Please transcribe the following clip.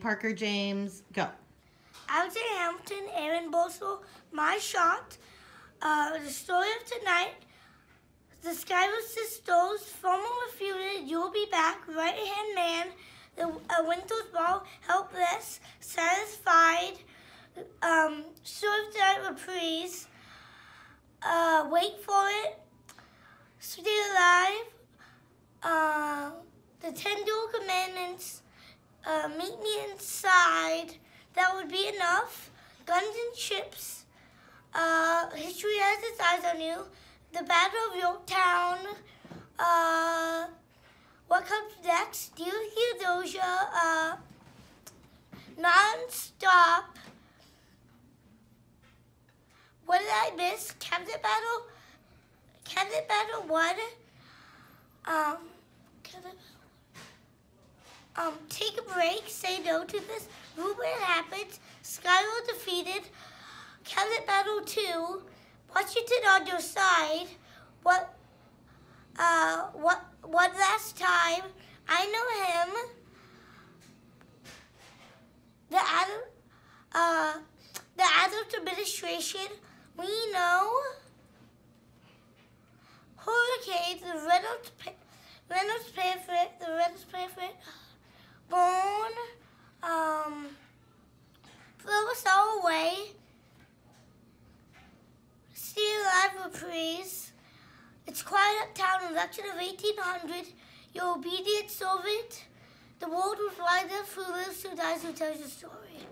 Parker James, go. Alexander Hamilton, Aaron Boswell, my shot. Uh, the story of tonight. The sky was disclosed, Formal refuted, you'll be back, right-hand man, the, a winter's ball, helpless, satisfied, um, of tonight. reprise, uh, wait for it, stay alive, uh, the ten dual commandments, uh, meet me inside. That would be enough. Guns and ships. Uh, history has its eyes on you. The Battle of Yorktown. Uh, what comes next? Do you uh, uh, Non-stop. What did I miss? Cabinet Battle? Cabinet Battle 1? Um, Cabinet Battle um, take a break, say no to this. Rumor happens. Skyro defeated. Cabinet Battle 2. Washington on your side. What? Uh, what? One last time. I know him. The Adam, uh, the Adams administration. We know. Hurricane The Reynolds, Reynolds pamphlet. The Reynolds pamphlet bone um, throw us all away. See you live praise. It's quiet uptown, election of 1800. Your obedient servant. The world will fly there through lives who dies who tells your story.